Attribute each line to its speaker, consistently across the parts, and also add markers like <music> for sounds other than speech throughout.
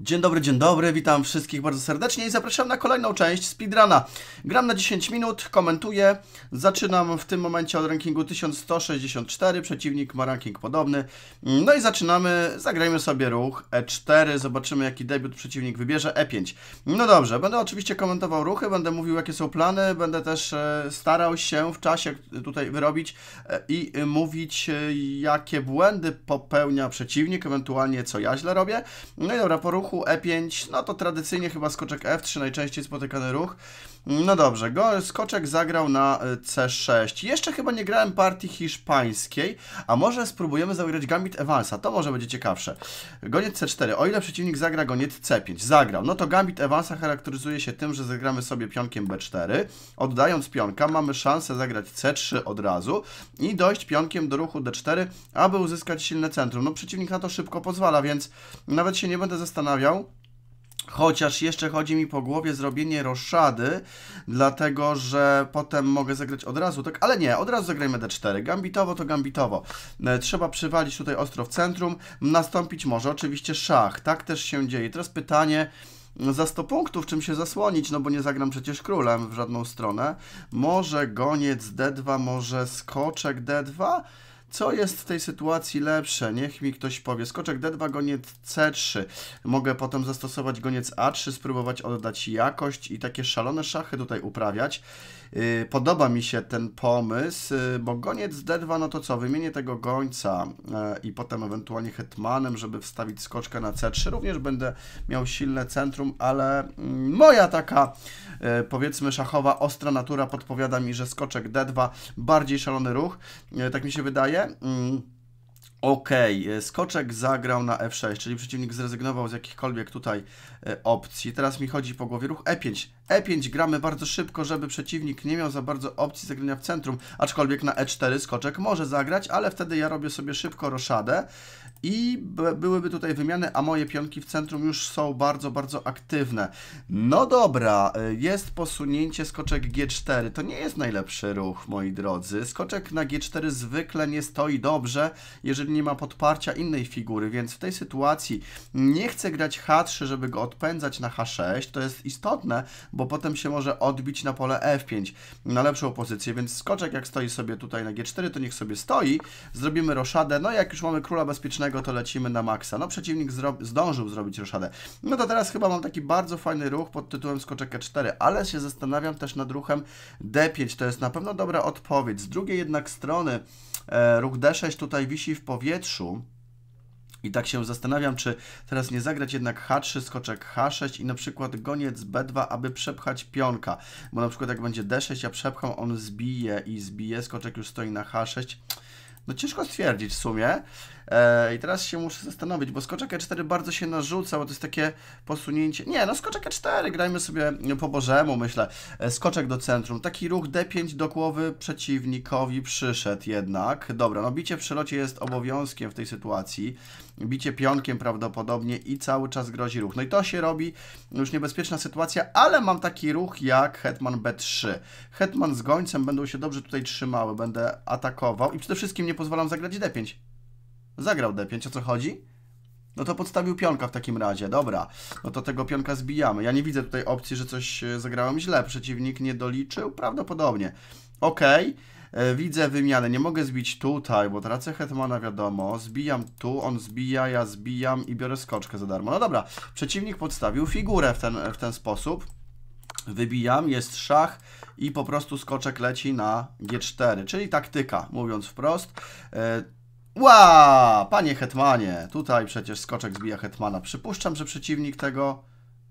Speaker 1: Dzień dobry, dzień dobry, witam wszystkich bardzo serdecznie i zapraszam na kolejną część Speedruna. Gram na 10 minut, komentuję, zaczynam w tym momencie od rankingu 1164, przeciwnik ma ranking podobny. No i zaczynamy, zagrajmy sobie ruch E4, zobaczymy jaki debiut przeciwnik wybierze, E5. No dobrze, będę oczywiście komentował ruchy, będę mówił jakie są plany, będę też e, starał się w czasie tutaj wyrobić e, i e, mówić jakie błędy popełnia przeciwnik, ewentualnie co ja źle robię. No i dobra, po ruchu ruchu E5, no to tradycyjnie chyba skoczek F3 najczęściej spotykany ruch. No dobrze, go, skoczek zagrał na y, C6. Jeszcze chyba nie grałem partii hiszpańskiej, a może spróbujemy zagrać gambit Evansa, to może będzie ciekawsze. Goniec C4, o ile przeciwnik zagra goniec C5, zagrał. No to gambit Evansa charakteryzuje się tym, że zagramy sobie pionkiem B4. Oddając pionka mamy szansę zagrać C3 od razu i dojść pionkiem do ruchu D4, aby uzyskać silne centrum. No przeciwnik na to szybko pozwala, więc nawet się nie będę zastanawiał Chociaż jeszcze chodzi mi po głowie zrobienie roszady, dlatego że potem mogę zagrać od razu, tak? Ale nie, od razu zagrajmy D4. Gambitowo to gambitowo. E, trzeba przywalić tutaj ostro w centrum. Nastąpić może oczywiście szach. Tak też się dzieje. Teraz pytanie za 100 punktów czym się zasłonić, no bo nie zagram przecież królem w żadną stronę. Może goniec D2, może skoczek D2? Co jest w tej sytuacji lepsze? Niech mi ktoś powie. Skoczek D2, goniec C3. Mogę potem zastosować goniec A3, spróbować oddać jakość i takie szalone szachy tutaj uprawiać. Y, podoba mi się ten pomysł, y, bo goniec D2, no to co, wymienię tego gońca y, i potem ewentualnie hetmanem, żeby wstawić skoczkę na C3. Również będę miał silne centrum, ale mm, moja taka, powiedzmy, szachowa, ostra natura podpowiada mi, że skoczek D2, bardziej szalony ruch, tak mi się wydaje OK, Okej, mm, okay. E, skoczek zagrał na f6, czyli przeciwnik zrezygnował z jakichkolwiek tutaj e, opcji. Teraz mi chodzi po głowie ruch e5. e5 gramy bardzo szybko, żeby przeciwnik nie miał za bardzo opcji zagrania w centrum, aczkolwiek na e4 skoczek może zagrać, ale wtedy ja robię sobie szybko roszadę i byłyby tutaj wymiany, a moje pionki w centrum już są bardzo, bardzo aktywne. No dobra, y, jest posunięcie skoczek G4. To nie jest najlepszy ruch, moi drodzy. Skoczek na G4 zwykle nie stoi dobrze, jeżeli nie ma podparcia innej figury, więc w tej sytuacji nie chcę grać H3, żeby go odpędzać na H6. To jest istotne, bo potem się może odbić na pole F5, na lepszą pozycję, więc skoczek jak stoi sobie tutaj na G4, to niech sobie stoi. Zrobimy roszadę. No jak już mamy króla bezpiecznego, to lecimy na maksa. No przeciwnik zro zdążył zrobić roszadę. No to teraz chyba mam taki bardzo fajny ruch pod tytułem skoczek E4, ale się zastanawiam też nad ruchem D5. To jest na pewno dobra odpowiedź. Z drugiej jednak strony e, ruch D6 tutaj wisi w powietrzu. I tak się zastanawiam, czy teraz nie zagrać jednak H3, skoczek H6 i na przykład goniec B2, aby przepchać pionka. Bo na przykład jak będzie D6, ja przepcham, on zbije i zbije, skoczek już stoi na H6. No ciężko stwierdzić w sumie. E, I teraz się muszę zastanowić, bo skoczek E4 bardzo się narzuca, bo to jest takie posunięcie... Nie, no skoczek E4, grajmy sobie po bożemu, myślę. E, skoczek do centrum, taki ruch D5 do głowy przeciwnikowi przyszedł jednak. Dobra, no bicie w przelocie jest obowiązkiem w tej sytuacji. Bicie pionkiem prawdopodobnie i cały czas grozi ruch. No i to się robi, już niebezpieczna sytuacja, ale mam taki ruch jak hetman B3. Hetman z gońcem będą się dobrze tutaj trzymały, będę atakował i przede wszystkim nie pozwalam zagrać D5. Zagrał D5, o co chodzi? No to podstawił pionka w takim razie, dobra. No to tego pionka zbijamy. Ja nie widzę tutaj opcji, że coś e, zagrałem źle. Przeciwnik nie doliczył? Prawdopodobnie. Ok. E, widzę wymianę, nie mogę zbić tutaj, bo tracę Hetmana, wiadomo. Zbijam tu, on zbija, ja zbijam i biorę skoczkę za darmo. No dobra, przeciwnik podstawił figurę w ten, e, w ten sposób. Wybijam, jest szach i po prostu skoczek leci na G4, czyli taktyka, mówiąc wprost. Ła! Panie Hetmanie, tutaj przecież skoczek zbija Hetmana. Przypuszczam, że przeciwnik tego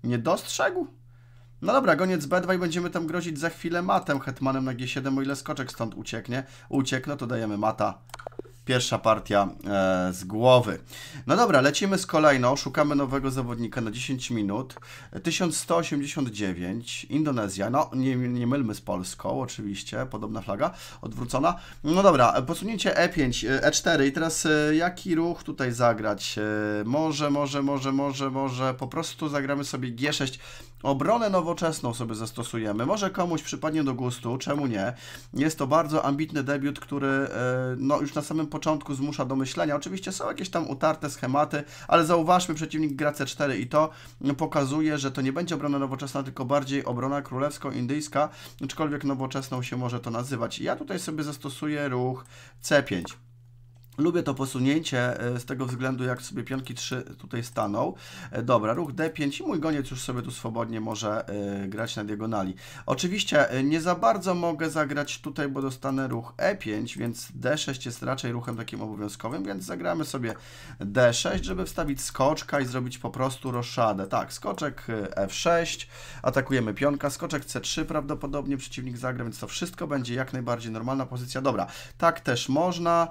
Speaker 1: nie dostrzegł? No dobra, goniec B2 i będziemy tam grozić za chwilę matem Hetmanem na G7, o ile skoczek stąd ucieknie. Uciekno, to dajemy mata. Pierwsza partia e, z głowy. No dobra, lecimy z kolejną. Szukamy nowego zawodnika na 10 minut. 1189, Indonezja. No, nie, nie mylmy z Polską, oczywiście. Podobna flaga, odwrócona. No dobra, posunięcie E5, E4. E I teraz e, jaki ruch tutaj zagrać? E, może, może, może, może, może. Po prostu zagramy sobie G6. Obronę nowoczesną sobie zastosujemy. Może komuś przypadnie do gustu, czemu nie? Jest to bardzo ambitny debiut, który e, no, już na samym początku zmusza do myślenia. Oczywiście są jakieś tam utarte schematy, ale zauważmy, przeciwnik gra C4 i to pokazuje, że to nie będzie obrona nowoczesna, tylko bardziej obrona królewsko-indyjska, aczkolwiek nowoczesną się może to nazywać. Ja tutaj sobie zastosuję ruch C5. Lubię to posunięcie e, z tego względu, jak sobie pionki 3 tutaj staną. E, dobra, ruch D5 i mój goniec już sobie tu swobodnie może e, grać na diagonali. Oczywiście nie za bardzo mogę zagrać tutaj, bo dostanę ruch E5, więc D6 jest raczej ruchem takim obowiązkowym, więc zagramy sobie D6, żeby wstawić skoczka i zrobić po prostu roszadę. Tak, skoczek F6, atakujemy pionka, skoczek C3 prawdopodobnie przeciwnik zagra, więc to wszystko będzie jak najbardziej normalna pozycja. Dobra, tak też można.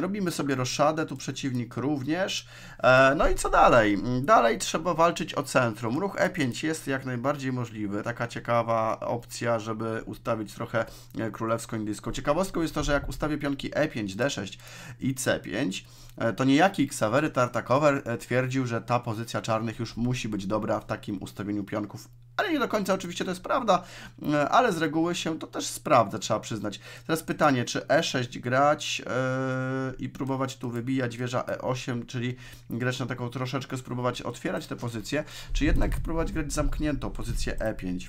Speaker 1: Robimy Kupimy sobie roszadę, tu przeciwnik również. E, no i co dalej? Dalej trzeba walczyć o centrum. Ruch E5 jest jak najbardziej możliwy. Taka ciekawa opcja, żeby ustawić trochę e, królewsko-indyjską. Ciekawostką jest to, że jak ustawię pionki E5, D6 i C5, e, to niejaki Xavery Tartakower twierdził, że ta pozycja czarnych już musi być dobra w takim ustawieniu pionków ale nie do końca oczywiście to jest prawda, e, ale z reguły się to też sprawdza, trzeba przyznać. Teraz pytanie, czy E6 grać yy, i próbować tu wybijać wieża E8, czyli grać na taką troszeczkę, spróbować otwierać te pozycje, czy jednak próbować grać zamkniętą pozycję E5.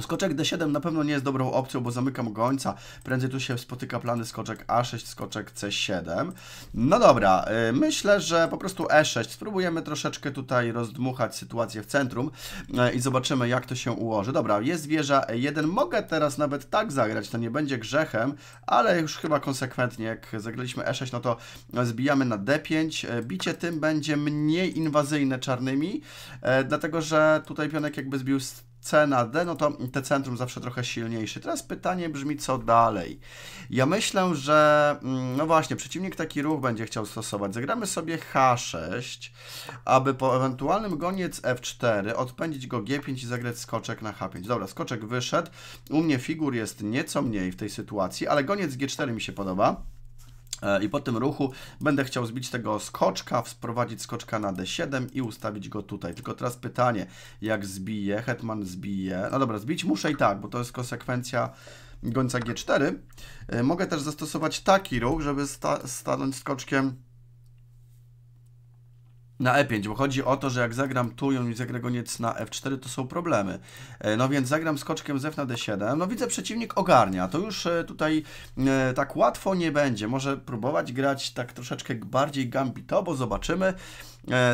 Speaker 1: Skoczek D7 na pewno nie jest dobrą opcją, bo zamykam gońca. Prędzej tu się spotyka plany skoczek A6, skoczek C7. No dobra, y, myślę, że po prostu E6. Spróbujemy troszeczkę tutaj rozdmuchać sytuację w centrum y, i zobaczymy, jak to się ułoży. Dobra, jest wieża E1. Mogę teraz nawet tak zagrać, to nie będzie grzechem, ale już chyba konsekwentnie, jak zagraliśmy E6, no to zbijamy na D5. Y, bicie tym będzie mniej inwazyjne czarnymi, dlatego że tutaj pionek jakby zbił C na D, no to te centrum zawsze trochę silniejsze. Teraz pytanie brzmi, co dalej? Ja myślę, że mm, no właśnie, przeciwnik taki ruch będzie chciał stosować. Zagramy sobie H6, aby po ewentualnym goniec F4 odpędzić go G5 i zagrać skoczek na H5. Dobra, skoczek wyszedł. U mnie figur jest nieco mniej w tej sytuacji, ale goniec G4 mi się podoba. E, I po tym ruchu będę chciał zbić tego skoczka, wprowadzić skoczka na d7 i ustawić go tutaj. Tylko teraz pytanie, jak zbije, hetman zbije. No dobra, zbić muszę i tak, bo to jest konsekwencja gońca g4. E, mogę też zastosować taki ruch, żeby sta stanąć skoczkiem na E5, bo chodzi o to, że jak zagram tu i zagra goniec na F4, to są problemy. E, no więc zagram skoczkiem z F na D7. No widzę, przeciwnik ogarnia. To już e, tutaj e, tak łatwo nie będzie. Może próbować grać tak troszeczkę bardziej gambitowo, zobaczymy.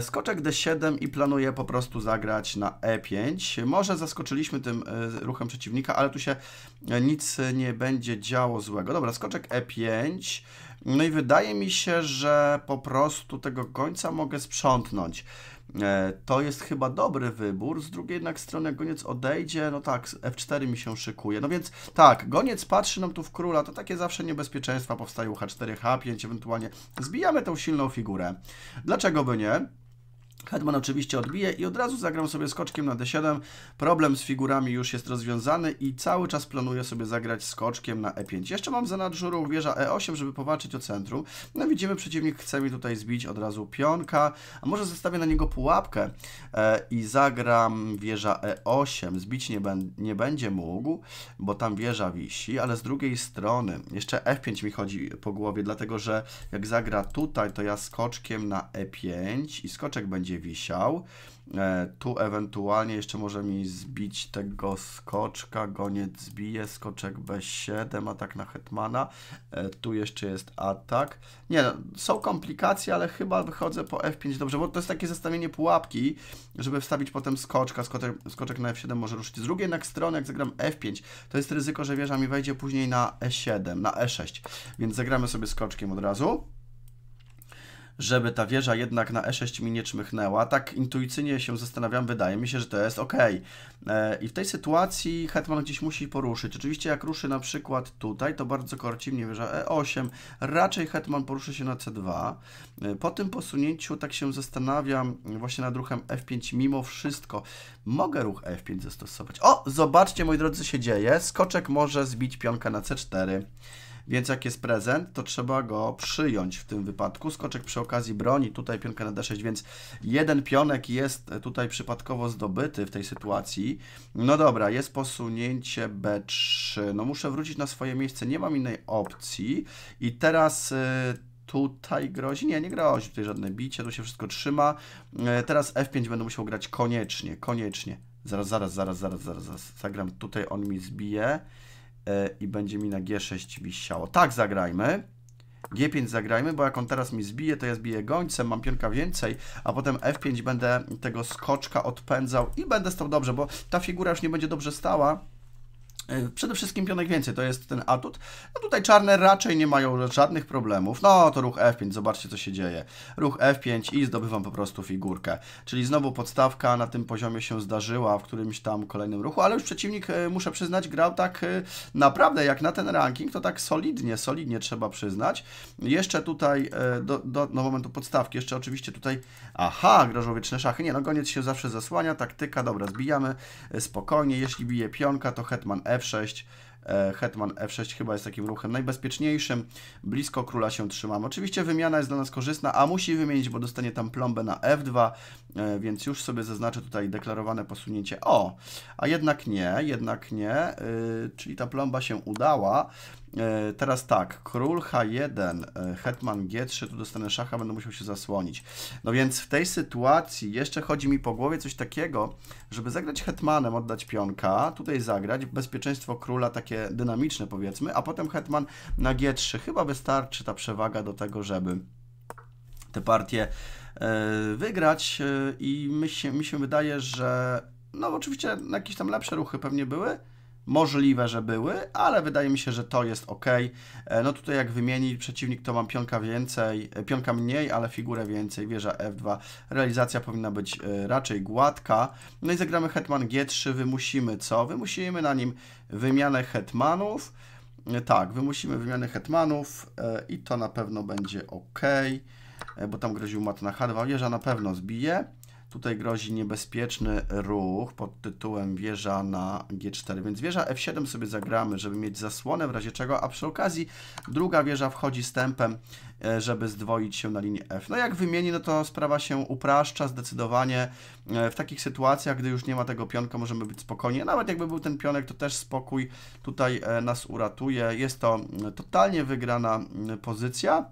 Speaker 1: Skoczek D7 i planuję po prostu zagrać na E5. Może zaskoczyliśmy tym ruchem przeciwnika, ale tu się nic nie będzie działo złego. Dobra, skoczek E5. No i wydaje mi się, że po prostu tego końca mogę sprzątnąć. E, to jest chyba dobry wybór. Z drugiej jednak strony, jak goniec odejdzie, no tak, F4 mi się szykuje. No więc tak, goniec patrzy nam tu w króla, to takie zawsze niebezpieczeństwa powstają H4, H5, ewentualnie zbijamy tą silną figurę. Dlaczego by nie? Hetman oczywiście odbije i od razu zagram sobie skoczkiem na d7. Problem z figurami już jest rozwiązany i cały czas planuję sobie zagrać skoczkiem na e5. Jeszcze mam za nadżurą wieża e8, żeby powalczyć o centrum. No widzimy, przeciwnik chce mi tutaj zbić od razu pionka, a może zostawię na niego pułapkę e, i zagram wieża e8. Zbić nie, nie będzie mógł, bo tam wieża wisi, ale z drugiej strony jeszcze f5 mi chodzi po głowie, dlatego że jak zagra tutaj, to ja skoczkiem na e5 i skoczek będzie będzie wisiał. E, tu ewentualnie jeszcze może mi zbić tego skoczka, goniec zbije, skoczek B7, atak na hetmana, e, tu jeszcze jest atak. Nie, no, są komplikacje, ale chyba wychodzę po F5 dobrze, bo to jest takie zestawienie pułapki, żeby wstawić potem skoczka, skoczek, skoczek na F7 może ruszyć z drugiej jednak strony, jak zagram F5, to jest ryzyko, że wieża mi wejdzie później na E7, na E6, więc zagramy sobie skoczkiem od razu żeby ta wieża jednak na E6 mi nie czmychnęła. Tak intuicyjnie się zastanawiam, wydaje mi się, że to jest ok. E, I w tej sytuacji hetman gdzieś musi poruszyć. Oczywiście jak ruszy na przykład tutaj, to bardzo korci mnie wieża E8. Raczej hetman poruszy się na C2. E, po tym posunięciu tak się zastanawiam właśnie nad ruchem F5 mimo wszystko. Mogę ruch F5 zastosować. O, zobaczcie moi drodzy, się dzieje. Skoczek może zbić pionka na C4. Więc jak jest prezent, to trzeba go przyjąć w tym wypadku. Skoczek przy okazji broni tutaj pionka na d6, więc jeden pionek jest tutaj przypadkowo zdobyty w tej sytuacji. No dobra, jest posunięcie b3. No muszę wrócić na swoje miejsce, nie mam innej opcji. I teraz... Y, tutaj grozi? Nie, nie grozi tutaj żadne bicie, tu się wszystko trzyma. Y, teraz F5 będę musiał grać koniecznie, koniecznie. Zaraz, zaraz, zaraz, zaraz, zaraz, zaraz. Zagram tutaj, on mi zbije. E, i będzie mi na G6 wisiało. Tak zagrajmy. G5 zagrajmy, bo jak on teraz mi zbije, to ja zbiję gońcem, mam pionka więcej, a potem F5 będę tego skoczka odpędzał i będę stał dobrze, bo ta figura już nie będzie dobrze stała, Y, przede wszystkim pionek więcej, to jest ten atut. No tutaj czarne raczej nie mają żadnych problemów. No to ruch F5, zobaczcie co się dzieje. Ruch F5 i zdobywam po prostu figurkę. Czyli znowu podstawka na tym poziomie się zdarzyła w którymś tam kolejnym ruchu, ale już przeciwnik, y, muszę przyznać, grał tak y, naprawdę jak na ten ranking, to tak solidnie, solidnie trzeba przyznać. Jeszcze tutaj do, do no momentu podstawki, jeszcze oczywiście tutaj, aha, grożowieczne szachy. Nie, no goniec się zawsze zasłania, taktyka, dobra, zbijamy, spokojnie. Jeśli bije pionka, to hetman F f6. E, Hetman f6 chyba jest takim ruchem najbezpieczniejszym. Blisko króla się trzymam Oczywiście wymiana jest dla nas korzystna, a musi wymienić, bo dostanie tam plombę na f2, e, więc już sobie zaznaczę tutaj deklarowane posunięcie. O, a jednak nie, jednak nie, y, czyli ta plomba się udała. E, teraz tak, król H1, e, hetman G3, tu dostanę szacha, będę musiał się zasłonić. No więc w tej sytuacji jeszcze chodzi mi po głowie coś takiego, żeby zagrać hetmanem, oddać pionka, tutaj zagrać, bezpieczeństwo króla takie dynamiczne powiedzmy, a potem hetman na G3. Chyba wystarczy ta przewaga do tego, żeby tę partię e, wygrać i mi się, mi się wydaje, że no oczywiście jakieś tam lepsze ruchy pewnie były, Możliwe, że były, ale wydaje mi się, że to jest ok. E, no tutaj jak wymieni przeciwnik, to mam pionka więcej, e, pionka mniej, ale figurę więcej, wieża F2. Realizacja powinna być e, raczej gładka. No i zagramy hetman G3, wymusimy co? Wymusimy na nim wymianę hetmanów. Tak, wymusimy wymianę hetmanów i to na pewno będzie ok, bo tam groził mat na H2. Wieża na pewno zbije. Tutaj grozi niebezpieczny ruch pod tytułem wieża na G4, więc wieża F7 sobie zagramy, żeby mieć zasłonę w razie czego, a przy okazji druga wieża wchodzi z tempem, e, żeby zdwoić się na linii F. No jak wymieni, no to sprawa się upraszcza zdecydowanie. E, w takich sytuacjach, gdy już nie ma tego pionka, możemy być spokojnie. Nawet jakby był ten pionek, to też spokój tutaj e, nas uratuje. Jest to totalnie wygrana pozycja.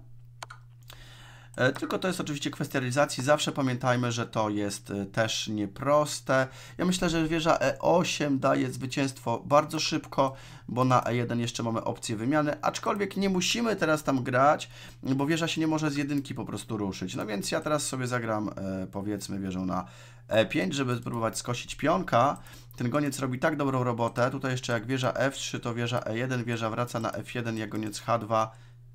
Speaker 1: E, tylko to jest oczywiście kwestia realizacji. Zawsze pamiętajmy, że to jest e, też nieproste. Ja myślę, że wieża E8 daje zwycięstwo bardzo szybko, bo na E1 jeszcze mamy opcję wymiany, aczkolwiek nie musimy teraz tam grać, bo wieża się nie może z jedynki po prostu ruszyć. No więc ja teraz sobie zagram e, powiedzmy wieżą na E5, żeby spróbować skosić pionka. Ten goniec robi tak dobrą robotę. Tutaj jeszcze jak wieża F3, to wieża E1, wieża wraca na F1, jak goniec H2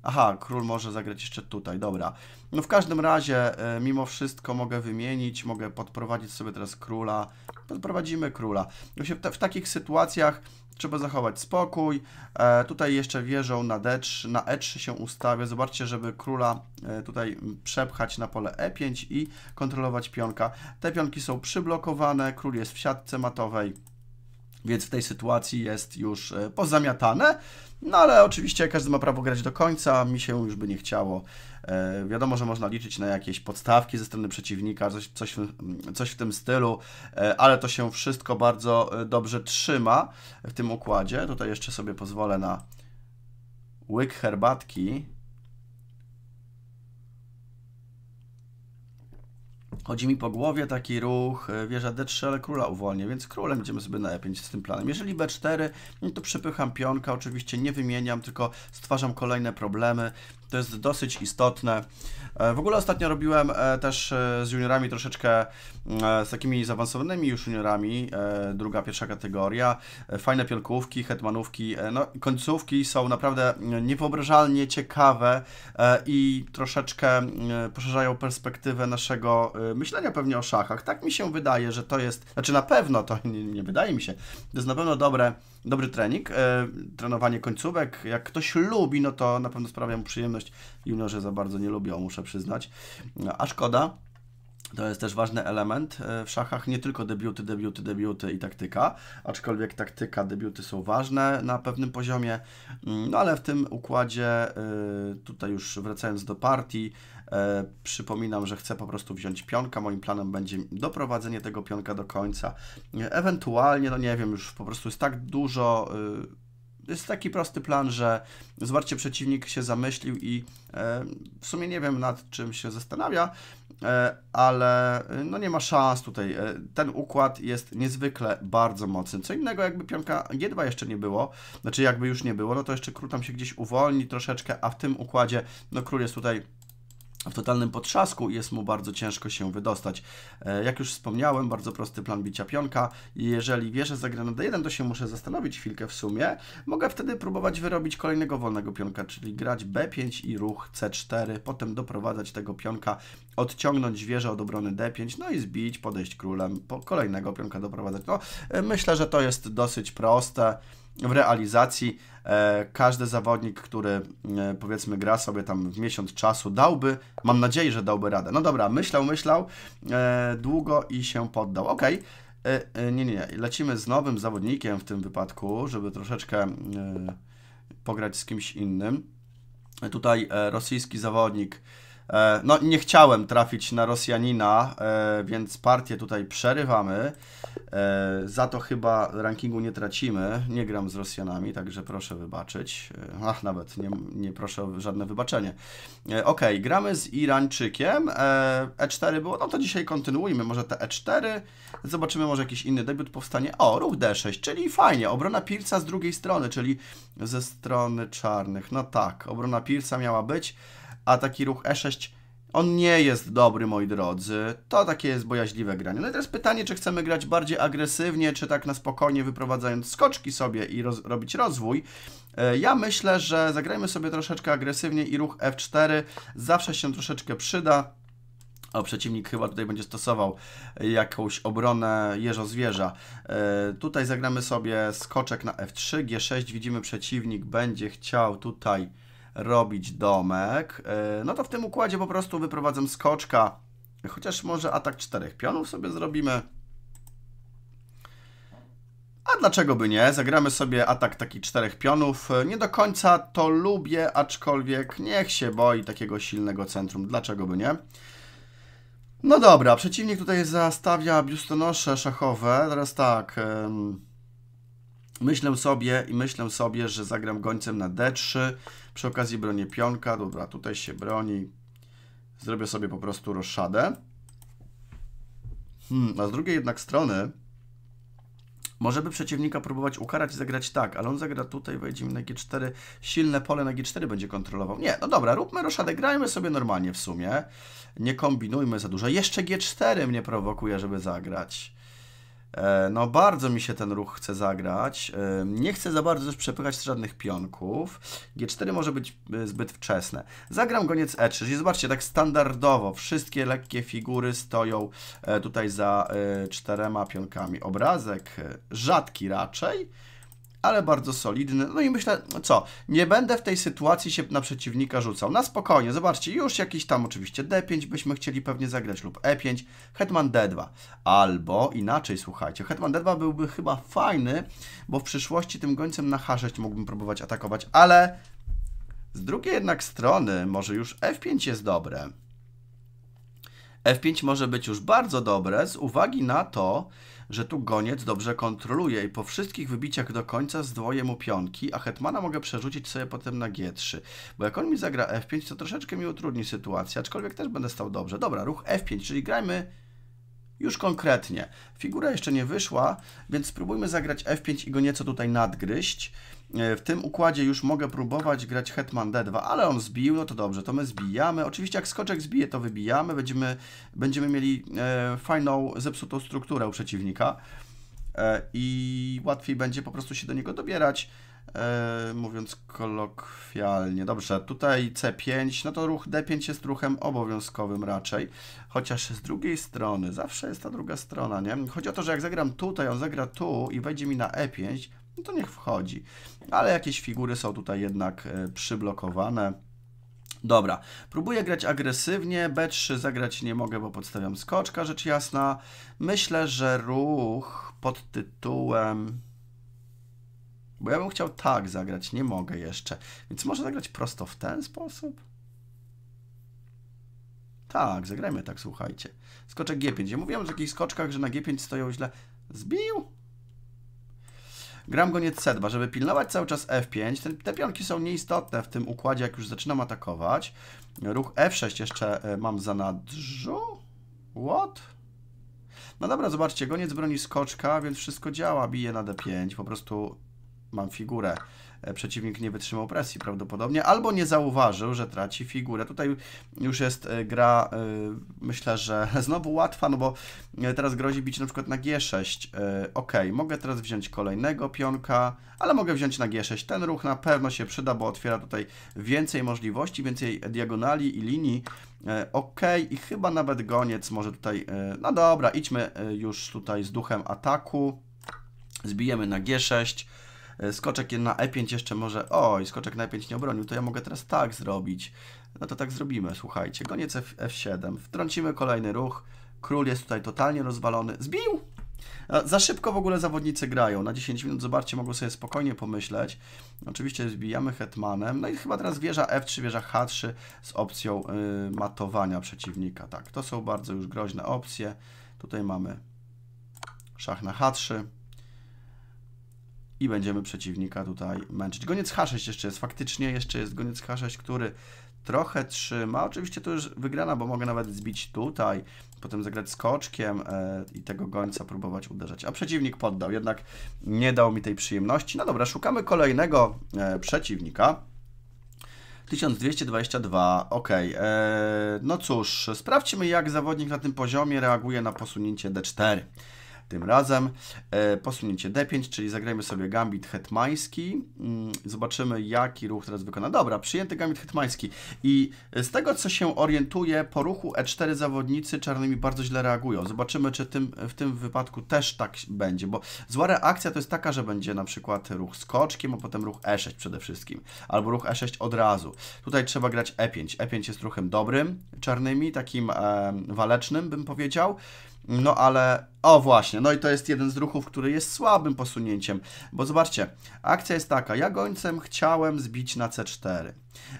Speaker 1: Aha, król może zagrać jeszcze tutaj, dobra. No w każdym razie, e, mimo wszystko mogę wymienić, mogę podprowadzić sobie teraz króla. Podprowadzimy króla. W takich sytuacjach trzeba zachować spokój. E, tutaj jeszcze wieżą na, D3, na E3 się ustawia. Zobaczcie, żeby króla e, tutaj przepchać na pole E5 i kontrolować pionka. Te pionki są przyblokowane, król jest w siatce matowej, więc w tej sytuacji jest już e, pozamiatane. No ale oczywiście każdy ma prawo grać do końca, mi się już by nie chciało. E, wiadomo, że można liczyć na jakieś podstawki ze strony przeciwnika, coś, coś, coś w tym stylu, e, ale to się wszystko bardzo e, dobrze trzyma w tym układzie. Tutaj jeszcze sobie pozwolę na łyk herbatki. Chodzi mi po głowie taki ruch e, wieża d3, ale króla uwolnię, więc królem będziemy sobie na e5 z tym planem. Jeżeli b4, no to przepycham pionka, oczywiście nie wymieniam, tylko stwarzam kolejne problemy. To jest dosyć istotne. E, w ogóle ostatnio robiłem e, też e, z juniorami troszeczkę, mm, z takimi zaawansowanymi już juniorami, druga, pierwsza kategoria, fajne pielkówki, hetmanówki, no końcówki są naprawdę mm, niewyobrażalnie ciekawe i troszeczkę mm, poszerzają perspektywę naszego myślenia pewnie o szachach. Tak mi się wydaje, że to jest, znaczy na pewno, to <laughs> nie, nie wydaje mi się, to jest na pewno dobre dobry trening, yy, trenowanie końcówek. Jak ktoś lubi, no to na pewno sprawia mu przyjemność. Juniorzy za bardzo nie lubią, muszę przyznać. No, a szkoda. To jest też ważny element e, w szachach, nie tylko debiuty, debiuty, debiuty i taktyka, aczkolwiek taktyka, debiuty są ważne na pewnym poziomie, mm, no ale w tym układzie, e, tutaj już wracając do partii, E, przypominam, że chcę po prostu wziąć pionka. Moim planem będzie doprowadzenie tego pionka do końca. E, ewentualnie, no nie wiem, już po prostu jest tak dużo e, jest taki prosty plan, że zobaczcie, przeciwnik się zamyślił i e, w sumie nie wiem nad czym się zastanawia, e, ale no nie ma szans tutaj. E, ten układ jest niezwykle bardzo mocny. Co innego, jakby pionka G2 jeszcze nie było, znaczy jakby już nie było, no to jeszcze król tam się gdzieś uwolni troszeczkę, a w tym układzie, no król jest tutaj w totalnym potrzasku i jest mu bardzo ciężko się wydostać. E, jak już wspomniałem, bardzo prosty plan bicia pionka. Jeżeli wieżę zagra na d1, to się muszę zastanowić chwilkę w sumie. Mogę wtedy próbować wyrobić kolejnego wolnego pionka, czyli grać b5 i ruch c4, potem doprowadzać tego pionka, odciągnąć wieżę od obrony d5, no i zbić, podejść królem, po kolejnego pionka doprowadzać. No, e, myślę, że to jest dosyć proste w realizacji e, każdy zawodnik, który e, powiedzmy gra sobie tam w miesiąc czasu, dałby, mam nadzieję, że dałby radę. No dobra, myślał, myślał e, długo i się poddał. Ok, nie, nie, nie, lecimy z nowym zawodnikiem w tym wypadku, żeby troszeczkę pograć z kimś innym. Tutaj rosyjski zawodnik E, no, nie chciałem trafić na Rosjanina, e, więc partię tutaj przerywamy. E, za to chyba rankingu nie tracimy. Nie gram z Rosjanami, także proszę wybaczyć. Ach, nawet nie, nie proszę o żadne wybaczenie. Ok, gramy z Irańczykiem. E4 było, no to dzisiaj kontynuujmy. Może te E4. Zobaczymy, może jakiś inny debiut powstanie. O, ruch D6, czyli fajnie. Obrona Pilca z drugiej strony, czyli ze strony czarnych. No tak, obrona Pilca miała być a taki ruch E6 on nie jest dobry, moi drodzy. To takie jest bojaźliwe granie. No i teraz pytanie, czy chcemy grać bardziej agresywnie, czy tak na spokojnie wyprowadzając skoczki sobie i roz robić rozwój. E, ja myślę, że zagrajmy sobie troszeczkę agresywnie i ruch F4 zawsze się troszeczkę przyda. O, przeciwnik chyba tutaj będzie stosował e, jakąś obronę jeżo-zwierza. E, tutaj zagramy sobie skoczek na F3, G6. Widzimy, przeciwnik będzie chciał tutaj robić domek, e, no to w tym układzie po prostu wyprowadzam skoczka, chociaż może atak czterech pionów sobie zrobimy. A dlaczego by nie? Zagramy sobie atak taki czterech pionów. E, nie do końca to lubię, aczkolwiek niech się boi takiego silnego centrum. Dlaczego by nie? No dobra, przeciwnik tutaj zastawia biustonosze szachowe. Teraz tak, myślę sobie i myślę sobie, że zagram gońcem na d3. Przy okazji bronię pionka. Dobra, tutaj się broni. Zrobię sobie po prostu roszadę. Hmm, a z drugiej jednak strony może by przeciwnika próbować ukarać i zagrać tak, ale on zagra tutaj, wejdzie mi na G4, silne pole na G4 będzie kontrolował. Nie, no dobra, róbmy roszadę, grajmy sobie normalnie w sumie. Nie kombinujmy za dużo. Jeszcze G4 mnie prowokuje, żeby zagrać. E, no, bardzo mi się ten ruch chce zagrać. E, nie chcę za bardzo też przepychać żadnych pionków. G4 może być e, zbyt wczesne. Zagram goniec E3 i zobaczcie, tak standardowo wszystkie lekkie figury stoją tutaj za czterema pionkami. Obrazek rzadki raczej ale bardzo solidny. No i myślę, co, nie będę w tej sytuacji się na przeciwnika rzucał. Na spokojnie, zobaczcie, już jakiś tam oczywiście D5 byśmy chcieli pewnie zagrać lub E5, hetman D2. Albo inaczej, słuchajcie, hetman D2 byłby chyba fajny, bo w przyszłości tym gońcem na H6 mógłbym próbować atakować, ale z drugiej jednak strony może już F5 jest dobre. F5 może być już bardzo dobre z uwagi na to, że tu goniec dobrze kontroluje i po wszystkich wybiciach do końca zdwoję mu pionki, a hetmana mogę przerzucić sobie potem na g3. Bo jak on mi zagra f5, to troszeczkę mi utrudni sytuację, aczkolwiek też będę stał dobrze. Dobra, ruch f5, czyli grajmy już konkretnie. Figura jeszcze nie wyszła, więc spróbujmy zagrać f5 i go nieco tutaj nadgryźć. E, w tym układzie już mogę próbować grać Hetman D2, ale on zbił, no to dobrze, to my zbijamy. Oczywiście jak skoczek zbije, to wybijamy, będziemy, będziemy mieli e, fajną, zepsutą strukturę u przeciwnika e, i łatwiej będzie po prostu się do niego dobierać, e, mówiąc kolokwialnie. Dobrze, tutaj C5, no to ruch D5 jest ruchem obowiązkowym raczej, chociaż z drugiej strony, zawsze jest ta druga strona, nie? Chodzi o to, że jak zagram tutaj, on zagra tu i wejdzie mi na E5, no to niech wchodzi. Ale jakieś figury są tutaj jednak e, przyblokowane. Dobra, próbuję grać agresywnie, B3 zagrać nie mogę, bo podstawiam skoczka, rzecz jasna. Myślę, że ruch pod tytułem... Bo ja bym chciał tak zagrać, nie mogę jeszcze. Więc może zagrać prosto w ten sposób? Tak, zagrajmy tak, słuchajcie. Skoczek G5. Ja mówiłem o takich skoczkach, że na G5 stoją źle. Zbił? Gram go nie C2, żeby pilnować cały czas F5. Ten, te pionki są nieistotne w tym układzie, jak już zaczynam atakować. Ruch F6 jeszcze e, mam za nadrzu? What? No dobra, zobaczcie, goniec broni skoczka, więc wszystko działa. Bije na D5, po prostu mam figurę. E, przeciwnik nie wytrzymał presji prawdopodobnie, albo nie zauważył, że traci figurę. Tutaj już jest e, gra, e, myślę, że <laughs> znowu łatwa, no bo teraz grozi bić na przykład na G6. Ok, mogę teraz wziąć kolejnego pionka, ale mogę wziąć na G6. Ten ruch na pewno się przyda, bo otwiera tutaj więcej możliwości, więcej diagonali i linii. Ok, i chyba nawet goniec może tutaj... No dobra, idźmy już tutaj z duchem ataku. Zbijemy na G6. E, skoczek na E5 jeszcze może, oj, skoczek na E5 nie obronił, to ja mogę teraz tak zrobić. No to tak zrobimy, słuchajcie. Goniec F, F7, wtrącimy kolejny ruch, król jest tutaj totalnie rozwalony. Zbił! Za szybko w ogóle zawodnicy grają. Na 10 minut, zobaczcie, mogą sobie spokojnie pomyśleć. Oczywiście zbijamy hetmanem. No i chyba teraz wieża F3, wieża H3 z opcją y, matowania przeciwnika. Tak, to są bardzo już groźne opcje. Tutaj mamy szach na H3 i będziemy przeciwnika tutaj męczyć. Goniec H6 jeszcze jest, faktycznie jeszcze jest goniec H6, który trochę trzyma. Oczywiście to już wygrana, bo mogę nawet zbić tutaj, potem zagrać skoczkiem e, i tego gońca próbować uderzać. A przeciwnik poddał, jednak nie dał mi tej przyjemności. No dobra, szukamy kolejnego e, przeciwnika. 1222, ok. E, no cóż, sprawdźmy jak zawodnik na tym poziomie reaguje na posunięcie D4 tym razem. E, posunięcie D5, czyli zagrajmy sobie gambit hetmański. Mm, zobaczymy, jaki ruch teraz wykona. Dobra, przyjęty gambit hetmański. I z tego, co się orientuję, po ruchu E4 zawodnicy czarnymi bardzo źle reagują. Zobaczymy, czy tym, w tym wypadku też tak będzie, bo zła reakcja to jest taka, że będzie na przykład ruch skoczkiem, a potem ruch E6 przede wszystkim, albo ruch E6 od razu. Tutaj trzeba grać E5. E5 jest ruchem dobrym, czarnymi, takim e, walecznym bym powiedział, no ale o właśnie, no i to jest jeden z ruchów, który jest słabym posunięciem, bo zobaczcie, akcja jest taka, ja gońcem chciałem zbić na C4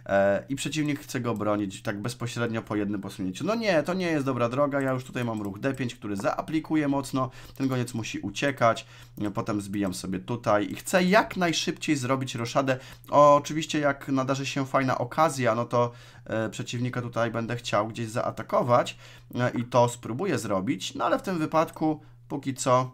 Speaker 1: e, i przeciwnik chce go bronić tak bezpośrednio po jednym posunięciu. No nie, to nie jest dobra droga, ja już tutaj mam ruch D5, który zaaplikuję mocno, ten goniec musi uciekać, e, potem zbijam sobie tutaj i chcę jak najszybciej zrobić roszadę. O, oczywiście jak nadarzy się fajna okazja, no to e, przeciwnika tutaj będę chciał gdzieś zaatakować e, i to spróbuję zrobić, no ale w tym wypadku Póki co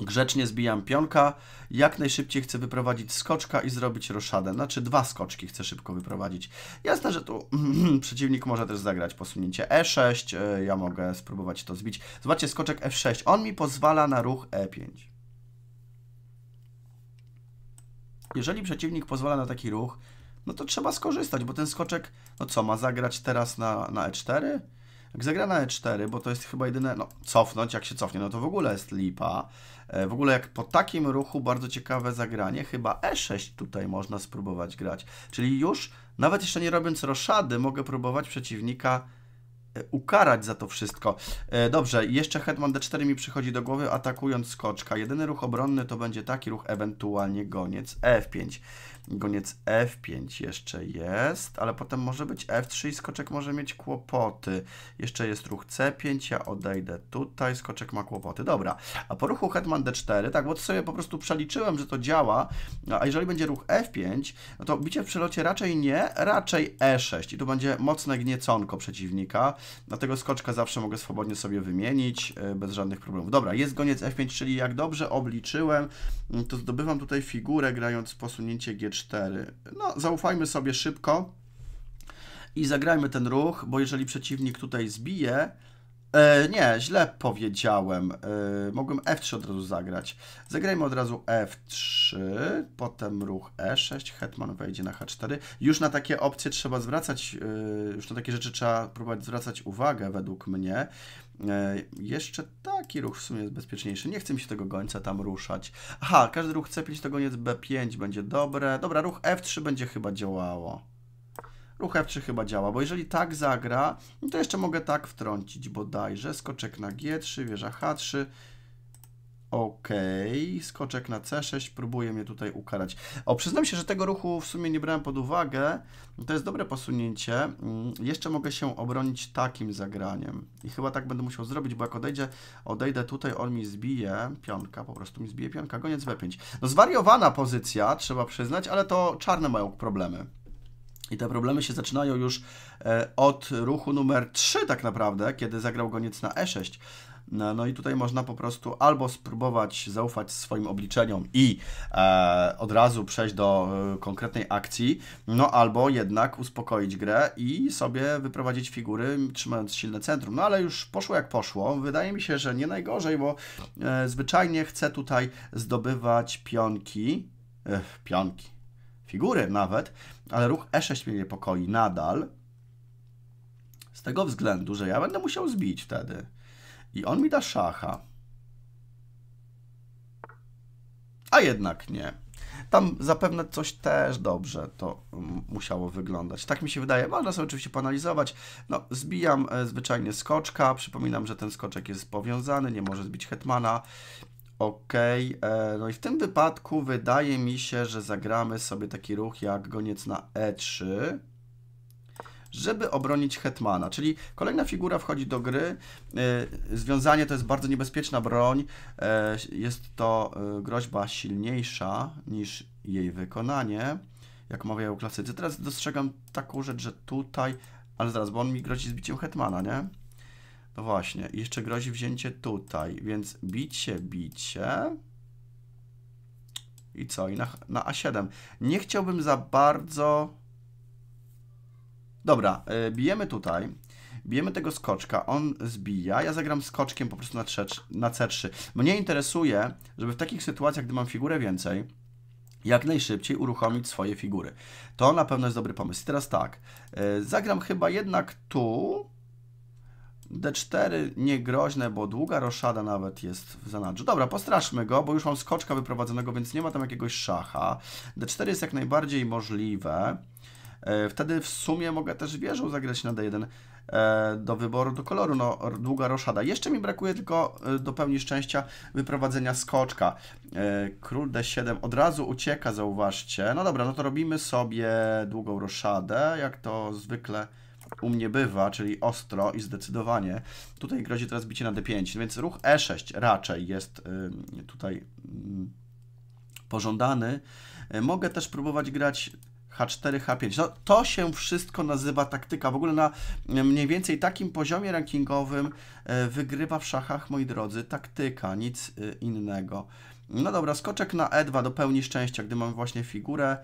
Speaker 1: grzecznie zbijam pionka. Jak najszybciej chcę wyprowadzić skoczka i zrobić roszadę. Znaczy dwa skoczki chcę szybko wyprowadzić. Jasne, że tu <clears throat> przeciwnik może też zagrać posunięcie E6. E, ja mogę spróbować to zbić. Zobaczcie, skoczek F6. On mi pozwala na ruch E5. Jeżeli przeciwnik pozwala na taki ruch, no to trzeba skorzystać, bo ten skoczek, no co, ma zagrać teraz na, na E4? Jak zagra na E4, bo to jest chyba jedyne, no cofnąć, jak się cofnie, no to w ogóle jest lipa. E, w ogóle jak po takim ruchu bardzo ciekawe zagranie, chyba E6 tutaj można spróbować grać. Czyli już, nawet jeszcze nie robiąc roszady, mogę próbować przeciwnika e, ukarać za to wszystko. E, dobrze, jeszcze Hetman D4 mi przychodzi do głowy, atakując skoczka. Jedyny ruch obronny to będzie taki ruch, ewentualnie goniec E5. Goniec F5 jeszcze jest, ale potem może być F3 i skoczek może mieć kłopoty. Jeszcze jest ruch C5, ja odejdę tutaj, skoczek ma kłopoty. Dobra, a po ruchu hetman D4, tak, bo to sobie po prostu przeliczyłem, że to działa, no, a jeżeli będzie ruch F5, no to bicie w przelocie raczej nie, raczej E6 i tu będzie mocne gnieconko przeciwnika, dlatego skoczka zawsze mogę swobodnie sobie wymienić, e, bez żadnych problemów. Dobra, jest goniec F5, czyli jak dobrze obliczyłem, to zdobywam tutaj figurę grając posunięcie G3, no, zaufajmy sobie szybko i zagrajmy ten ruch, bo jeżeli przeciwnik tutaj zbije, E, nie, źle powiedziałem. E, mogłem F3 od razu zagrać. Zagrajmy od razu F3, potem ruch E6, hetman wejdzie na H4. Już na takie opcje trzeba zwracać, e, już na takie rzeczy trzeba próbować zwracać uwagę według mnie. E, jeszcze taki ruch w sumie jest bezpieczniejszy. Nie chcę mi się tego gońca tam ruszać. Aha, każdy ruch C5 to goniec B5 będzie dobre. Dobra, ruch F3 będzie chyba działało. Ruch F3 chyba działa, bo jeżeli tak zagra, no to jeszcze mogę tak wtrącić bodajże. Skoczek na G3, wieża H3. OK, skoczek na C6, próbuję mnie tutaj ukarać. O, przyznam się, że tego ruchu w sumie nie brałem pod uwagę. No to jest dobre posunięcie. Mm, jeszcze mogę się obronić takim zagraniem. I chyba tak będę musiał zrobić, bo jak odejdzie, odejdę tutaj, on mi zbije pionka, po prostu mi zbije pionka, goniec B5. E no zwariowana pozycja, trzeba przyznać, ale to czarne mają problemy. I te problemy się zaczynają już e, od ruchu numer 3 tak naprawdę, kiedy zagrał goniec na E6. No, no, i tutaj można po prostu albo spróbować zaufać swoim obliczeniom i e, od razu przejść do e, konkretnej akcji, no albo jednak uspokoić grę i sobie wyprowadzić figury, trzymając silne centrum. No ale już poszło jak poszło. Wydaje mi się, że nie najgorzej, bo e, zwyczajnie chcę tutaj zdobywać pionki, e, pionki, figury nawet, ale ruch E6 mnie niepokoi nadal. Z tego względu, że ja będę musiał zbić wtedy. I on mi da szacha. A jednak nie. Tam zapewne coś też dobrze to mm, musiało wyglądać. Tak mi się wydaje. Można sobie oczywiście poanalizować. No, zbijam e, zwyczajnie skoczka. Przypominam, że ten skoczek jest powiązany. Nie może zbić hetmana. Ok, e, no i w tym wypadku wydaje mi się, że zagramy sobie taki ruch jak goniec na e3, żeby obronić hetmana, czyli kolejna figura wchodzi do gry, e, związanie to jest bardzo niebezpieczna broń, e, jest to groźba silniejsza niż jej wykonanie, jak mawiają klasycy. Teraz dostrzegam taką rzecz, że tutaj, ale zaraz, bo on mi grozi zbiciem hetmana, nie? No właśnie, jeszcze grozi wzięcie tutaj, więc bicie, bicie. I co? I na, na A7. Nie chciałbym za bardzo... Dobra, yy, bijemy tutaj. Bijemy tego skoczka, on zbija. Ja zagram skoczkiem po prostu na, trzecz, na C3. Mnie interesuje, żeby w takich sytuacjach, gdy mam figurę więcej, jak najszybciej uruchomić swoje figury. To na pewno jest dobry pomysł. I teraz tak, yy, zagram chyba jednak tu... D4 niegroźne, bo długa roszada nawet jest w zanadrzu. Dobra, postraszmy go, bo już mam skoczka wyprowadzonego, więc nie ma tam jakiegoś szacha. D4 jest jak najbardziej możliwe. E, wtedy w sumie mogę też wieżą zagrać na D1 e, do wyboru, do koloru, no długa roszada. Jeszcze mi brakuje tylko e, do pełni szczęścia wyprowadzenia skoczka. Król D7 od razu ucieka, zauważcie. No dobra, no to robimy sobie długą roszadę, jak to zwykle u mnie bywa, czyli ostro i zdecydowanie. Tutaj grozi teraz bicie na D5, więc ruch E6 raczej jest tutaj pożądany. E, mogę też próbować grać H4, H5. No to się wszystko nazywa taktyka. W ogóle na e, mniej więcej takim poziomie rankingowym e, wygrywa w szachach, moi drodzy, taktyka, nic y, innego. No dobra, skoczek na E2 do pełni szczęścia, gdy mam właśnie figurę.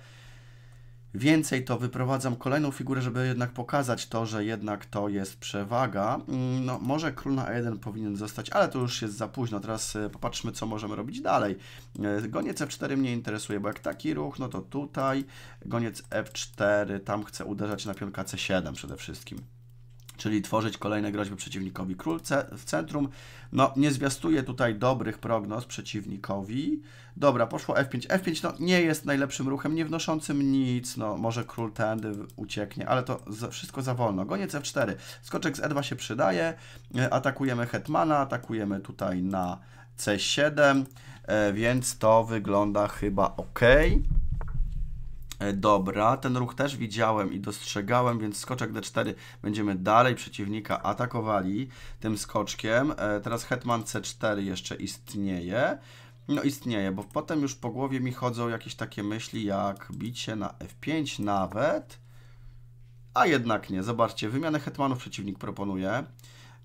Speaker 1: Więcej to wyprowadzam kolejną figurę, żeby jednak pokazać to, że jednak to jest przewaga. Mm, no, może król na E1 powinien zostać, ale to już jest za późno. Teraz e, popatrzmy, co możemy robić dalej. E, goniec F4 mnie interesuje, bo jak taki ruch, no to tutaj goniec F4, tam chcę uderzać na pionka C7 przede wszystkim czyli tworzyć kolejne groźby przeciwnikowi. Król w centrum, no nie zwiastuje tutaj dobrych prognoz przeciwnikowi. Dobra, poszło F5. F5 no, nie jest najlepszym ruchem, nie wnoszącym nic, no może król tędy ucieknie, ale to za, wszystko za wolno. Goniec F4, skoczek z E2 się przydaje, e, atakujemy Hetmana, atakujemy tutaj na C7, e, więc to wygląda chyba ok. E, dobra, ten ruch też widziałem i dostrzegałem, więc skoczek d4 będziemy dalej przeciwnika atakowali tym skoczkiem. E, teraz hetman c4 jeszcze istnieje. No istnieje, bo potem już po głowie mi chodzą jakieś takie myśli jak bicie na f5 nawet, a jednak nie. Zobaczcie, wymianę hetmanów przeciwnik proponuje.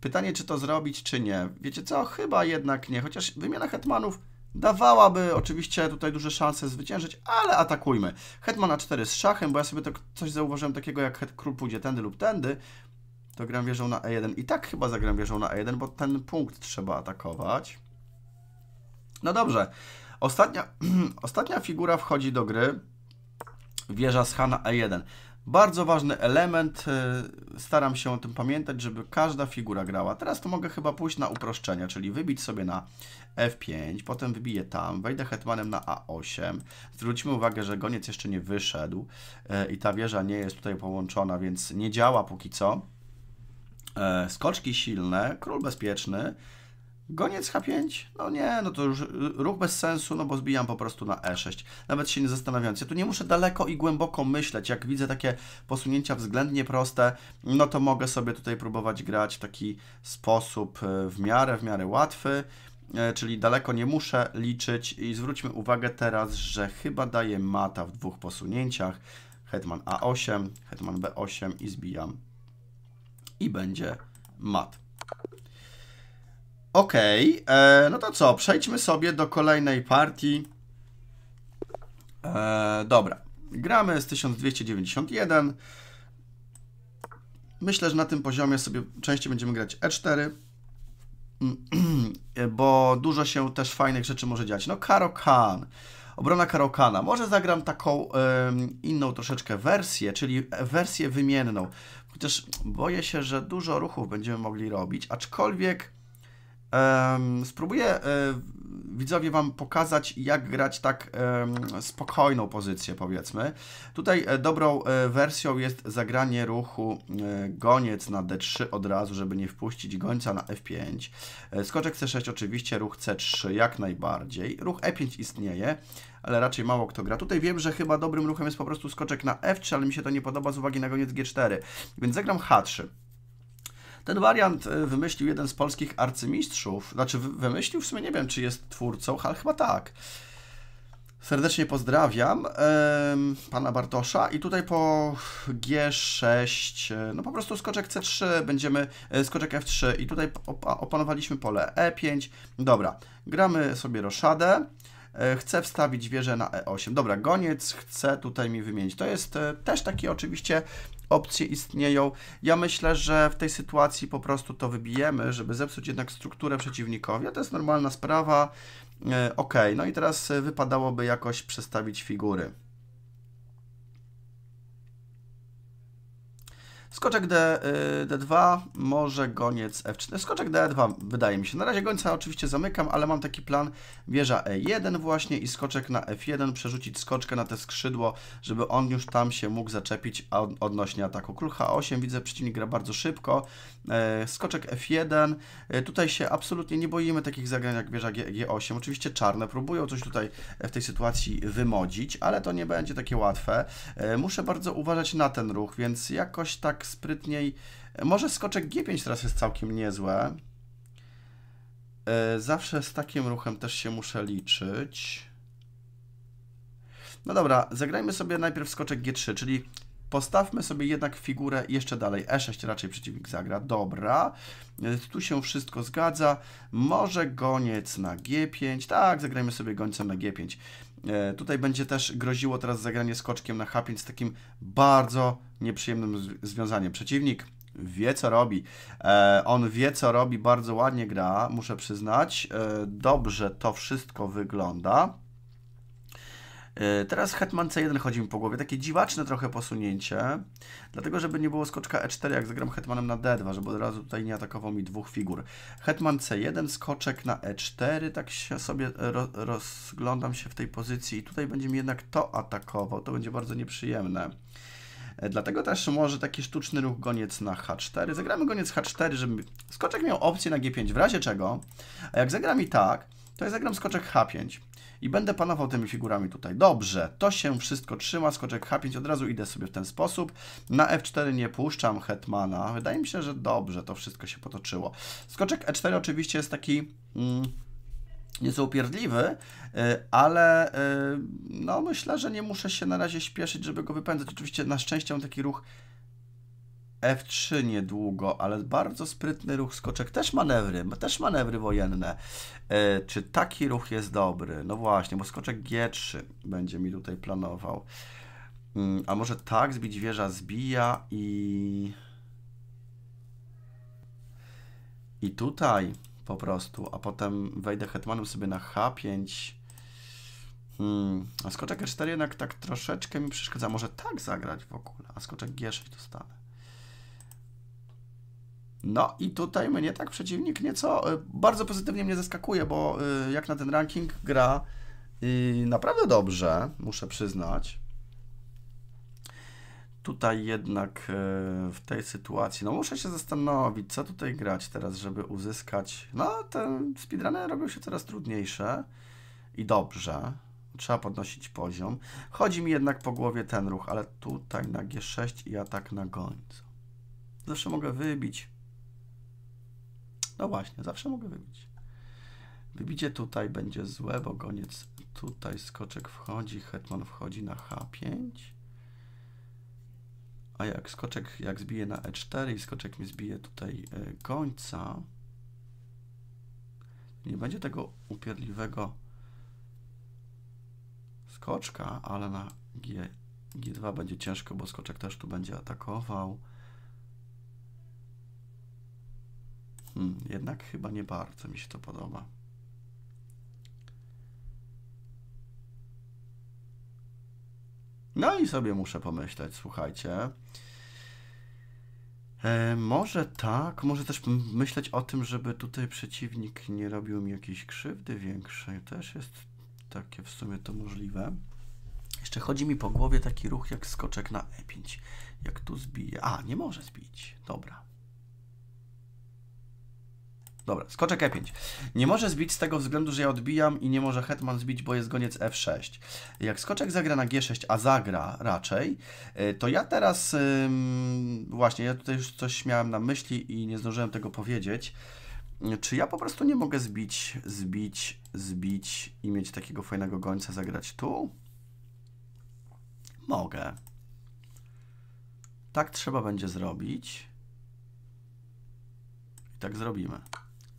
Speaker 1: Pytanie, czy to zrobić, czy nie. Wiecie co? Chyba jednak nie, chociaż wymiana hetmanów dawałaby oczywiście tutaj duże szanse zwyciężyć, ale atakujmy. Hetman A4 z szachem, bo ja sobie to coś zauważyłem takiego jak het, król pójdzie tędy lub tędy, to gram wieżą na E1 i tak chyba zagram wieżą na E1, bo ten punkt trzeba atakować. No dobrze, ostatnia, <clears throat> ostatnia figura wchodzi do gry, wieża z Hana E1. Bardzo ważny element, e, staram się o tym pamiętać, żeby każda figura grała. Teraz to mogę chyba pójść na uproszczenia, czyli wybić sobie na F5, potem wybiję tam, wejdę hetmanem na A8. Zwróćmy uwagę, że goniec jeszcze nie wyszedł e, i ta wieża nie jest tutaj połączona, więc nie działa póki co. E, skoczki silne, król bezpieczny, Goniec H5? No nie, no to już y, ruch bez sensu, no bo zbijam po prostu na E6. Nawet się nie zastanawiając. Ja tu nie muszę daleko i głęboko myśleć. Jak widzę takie posunięcia względnie proste, no to mogę sobie tutaj próbować grać w taki sposób y, w miarę, w miarę łatwy. E, czyli daleko nie muszę liczyć i zwróćmy uwagę teraz, że chyba daje mata w dwóch posunięciach. Hetman A8, Hetman B8 i zbijam. I będzie mat. Okej, okay, e, no to co, przejdźmy sobie do kolejnej partii. E, dobra, gramy z 1291. Myślę, że na tym poziomie sobie częściej będziemy grać E4, <clears throat> bo dużo się też fajnych rzeczy może dziać. No Karokan, obrona Karokana. Może zagram taką inną troszeczkę wersję, czyli wersję wymienną. Chociaż boję się, że dużo ruchów będziemy mogli robić, aczkolwiek spróbuję e, widzowie Wam pokazać, jak grać tak spokojną pozycję, powiedzmy. Tutaj e, dobrą e, wersją jest zagranie ruchu goniec na d3 od razu, żeby nie wpuścić gońca na f5. skoczek c6 oczywiście, ruch c3 jak najbardziej. Ruch e5 istnieje, ale raczej mało kto gra. Tutaj wiem, że chyba dobrym ruchem jest po prostu skoczek na f3, ale mi się to nie podoba z uwagi na goniec g4, więc zagram h3. Ten wariant e, wymyślił jeden z polskich arcymistrzów, znaczy wymyślił, w sumie nie wiem, czy jest twórcą, ale chyba tak. Serdecznie pozdrawiam pana Bartosza i tutaj po G6, e, no po prostu skoczek C3, będziemy, e, skoczek F3 i tutaj op opanowaliśmy pole E5. Dobra, gramy sobie roszadę. chcę wstawić wieżę na E8. Dobra, goniec chce tutaj mi wymienić. To jest też taki oczywiście opcje istnieją. Ja myślę, że w tej sytuacji po prostu to wybijemy, żeby zepsuć jednak strukturę przeciwnikowi, a to jest normalna sprawa. E, ok, no i teraz e, wypadałoby jakoś przestawić figury. Skoczek D, y, D2, może goniec F4. No, skoczek D2 wydaje mi się. Na razie gońca oczywiście zamykam, ale mam taki plan. Wieża E1 właśnie i skoczek na F1, przerzucić skoczkę na te skrzydło, żeby on już tam się mógł zaczepić odnośnie ataku. Król H8, widzę przeciwnik gra bardzo szybko. E, skoczek F1, e, tutaj się absolutnie nie boimy takich zagrań jak wieża G8. Oczywiście czarne próbują coś tutaj w tej sytuacji wymodzić, ale to nie będzie takie łatwe. E, muszę bardzo uważać na ten ruch, więc jakoś tak tak sprytniej. Może skoczek G5 teraz jest całkiem niezłe. E, zawsze z takim ruchem też się muszę liczyć. No dobra, zagrajmy sobie najpierw skoczek G3, czyli postawmy sobie jednak figurę jeszcze dalej. E6 raczej przeciwnik zagra. Dobra, e, tu się wszystko zgadza. Może goniec na G5. Tak, zagrajmy sobie gońcem na G5. E, tutaj będzie też groziło teraz zagranie skoczkiem na H5 z takim bardzo nieprzyjemnym związaniem. Przeciwnik wie co robi. E, on wie co robi, bardzo ładnie gra, muszę przyznać. E, dobrze to wszystko wygląda. E, teraz hetman c1 chodzi mi po głowie. Takie dziwaczne trochę posunięcie. Dlatego, żeby nie było skoczka e4, jak zagram hetmanem na d2, żeby od razu tutaj nie atakował mi dwóch figur. Hetman c1, skoczek na e4. Tak się sobie ro rozglądam się w tej pozycji. I tutaj będzie mi jednak to atakował. To będzie bardzo nieprzyjemne. E, dlatego też może taki sztuczny ruch goniec na h4. Zagramy goniec h4, żeby skoczek miał opcję na g5 w razie czego. A jak zagram i tak, to ja zagram skoczek h5 i będę panował tymi figurami tutaj. Dobrze, to się wszystko trzyma, skoczek H5 od razu idę sobie w ten sposób. Na F4 nie puszczam hetmana, wydaje mi się, że dobrze to wszystko się potoczyło. Skoczek E4 oczywiście jest taki... Mm, nieco upierdliwy, y, ale y, no myślę, że nie muszę się na razie śpieszyć, żeby go wypędzać. Oczywiście na szczęście mam taki ruch F3 niedługo, ale bardzo sprytny ruch skoczek. Też manewry, też manewry wojenne. E, czy taki ruch jest dobry? No właśnie, bo skoczek G3 będzie mi tutaj planował. Mm, a może tak, zbić wieża zbija i... I tutaj po prostu, a potem wejdę hetmanem sobie na H5. Hmm. A skoczek E4 jednak tak troszeczkę mi przeszkadza. Może tak zagrać w ogóle, a skoczek G6 dostanę. No i tutaj mnie tak przeciwnik nieco y, bardzo pozytywnie mnie zaskakuje, bo y, jak na ten ranking gra y, naprawdę dobrze, muszę przyznać. Tutaj jednak w tej sytuacji, no muszę się zastanowić, co tutaj grać teraz, żeby uzyskać... No, te speedruny robią się coraz trudniejsze i dobrze. Trzeba podnosić poziom. Chodzi mi jednak po głowie ten ruch, ale tutaj na G6 i atak na gońcu. Zawsze mogę wybić no właśnie, zawsze mogę wybić. Wybicie tutaj będzie złe, bo goniec tutaj, skoczek wchodzi, hetman wchodzi na h5. A jak skoczek, jak zbije na e4 i skoczek mi zbije tutaj końca. E, nie będzie tego upierdliwego skoczka, ale na G, G2 będzie ciężko, bo skoczek też tu będzie atakował. Hmm, jednak chyba nie bardzo mi się to podoba. No i sobie muszę pomyśleć, słuchajcie. E, może tak, może też myśleć o tym, żeby tutaj przeciwnik nie robił mi jakiejś krzywdy większej. Też jest takie w sumie to możliwe. Jeszcze chodzi mi po głowie taki ruch jak skoczek na E5. Jak tu zbije. A, nie może zbić. Dobra. Dobra, skoczek e5. Nie może zbić z tego względu, że ja odbijam i nie może hetman zbić, bo jest goniec f6. Jak skoczek zagra na g6, a zagra raczej, y, to ja teraz... właśnie, ja tutaj już coś miałem na myśli i nie zdążyłem tego powiedzieć. Czy ja po prostu nie mogę zbić, zbić, zbić i mieć takiego fajnego gońca zagrać tu? Mogę. Tak trzeba będzie zrobić. I tak zrobimy.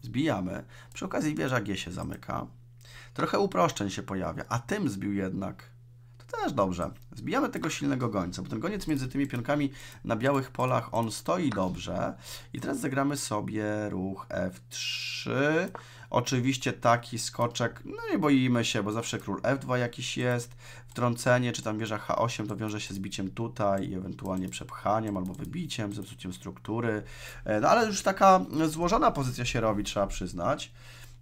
Speaker 1: Zbijamy. Przy okazji wieża G się zamyka. Trochę uproszczeń się pojawia, a tym zbił jednak. To też dobrze. Zbijamy tego silnego gońca, bo ten goniec między tymi pionkami na białych polach, on stoi dobrze. I teraz zagramy sobie ruch F3. Oczywiście taki skoczek, no nie boimy się, bo zawsze król F2 jakiś jest, wtrącenie, czy tam wieża H8 to wiąże się z biciem tutaj i ewentualnie przepchaniem albo wybiciem, zepsuciem struktury. E, no ale już taka złożona pozycja się robi, trzeba przyznać.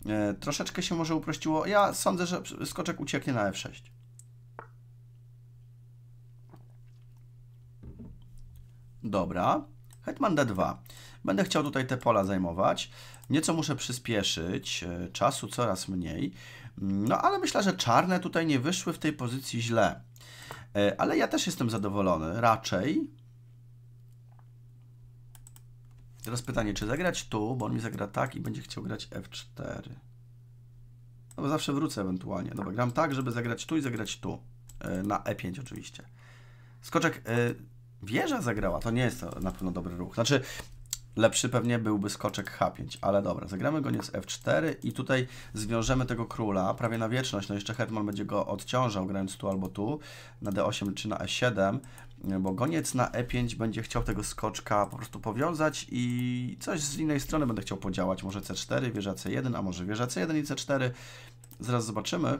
Speaker 1: E, troszeczkę się może uprościło. Ja sądzę, że skoczek ucieknie na F6. Dobra. Hetman D2. Będę chciał tutaj te pola zajmować. Nieco muszę przyspieszyć, e, czasu coraz mniej. No ale myślę, że czarne tutaj nie wyszły w tej pozycji źle. E, ale ja też jestem zadowolony, raczej. Teraz pytanie, czy zagrać tu, bo on mi zagra tak i będzie chciał grać F4. No bo zawsze wrócę ewentualnie. Dobra, gram tak, żeby zagrać tu i zagrać tu. E, na E5 oczywiście. Skoczek... Wieża zagrała, to nie jest to na pewno dobry ruch. Znaczy, Lepszy pewnie byłby skoczek H5, ale dobra, zagramy go nie z F4 i tutaj zwiążemy tego króla prawie na wieczność. No jeszcze Hetman będzie go odciążał grając tu albo tu, na D8 czy na E7, bo goniec na E5 będzie chciał tego skoczka po prostu powiązać i coś z innej strony będę chciał podziałać. Może C4, wieża C1, a może wieża C1 i C4. Zaraz zobaczymy.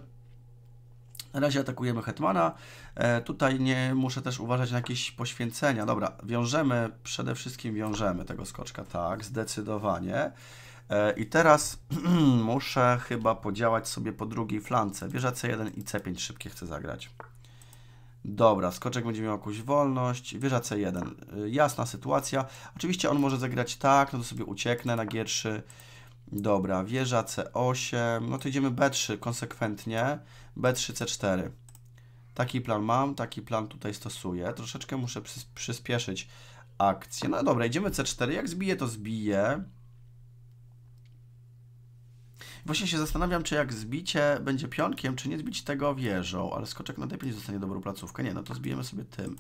Speaker 1: Na razie atakujemy Hetmana. E, tutaj nie muszę też uważać na jakieś poświęcenia. Dobra, wiążemy, przede wszystkim wiążemy tego skoczka, tak, zdecydowanie. E, I teraz <clears throat> muszę chyba podziałać sobie po drugiej flance. Wieża C1 i C5 szybkie chcę zagrać. Dobra, skoczek będzie miał jakąś wolność. Wieża C1, e, jasna sytuacja. Oczywiście on może zagrać tak, no to sobie ucieknę na G3. Dobra, wieża C8, no to idziemy B3 konsekwentnie. B3C4. Taki plan mam, taki plan tutaj stosuję. Troszeczkę muszę przyspieszyć akcję. No dobra, idziemy C4. Jak zbiję, to zbiję. Właśnie się zastanawiam, czy jak zbicie będzie pionkiem, czy nie zbić tego wieżą. Ale skoczek na D5 zostanie dobrą placówkę. Nie, no to zbijemy sobie tym.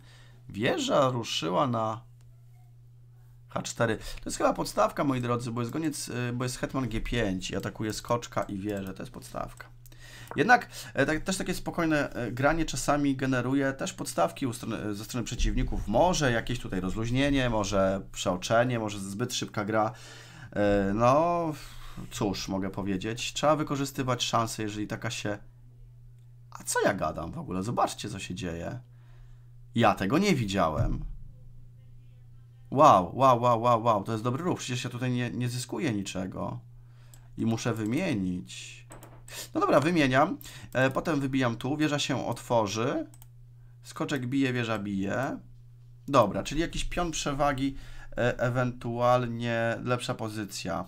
Speaker 1: Wieża ruszyła na H4. To jest chyba podstawka, moi drodzy, bo jest, goniec, y, bo jest hetman G5 i atakuje skoczka i wieżę. To jest podstawka. Jednak e, tak, też takie spokojne e, granie czasami generuje też podstawki strony, ze strony przeciwników. Może jakieś tutaj rozluźnienie, może przeoczenie, może zbyt szybka gra. E, no, cóż, mogę powiedzieć. Trzeba wykorzystywać szanse jeżeli taka się... A co ja gadam w ogóle? Zobaczcie, co się dzieje. Ja tego nie widziałem. Wow, wow, wow, wow, wow, to jest dobry ruch. Przecież ja tutaj nie, nie zyskuję niczego. I muszę wymienić. No dobra, wymieniam. E, potem wybijam tu, wieża się otworzy. Skoczek bije, wieża bije. Dobra, czyli jakiś pion przewagi, e, ewentualnie lepsza pozycja.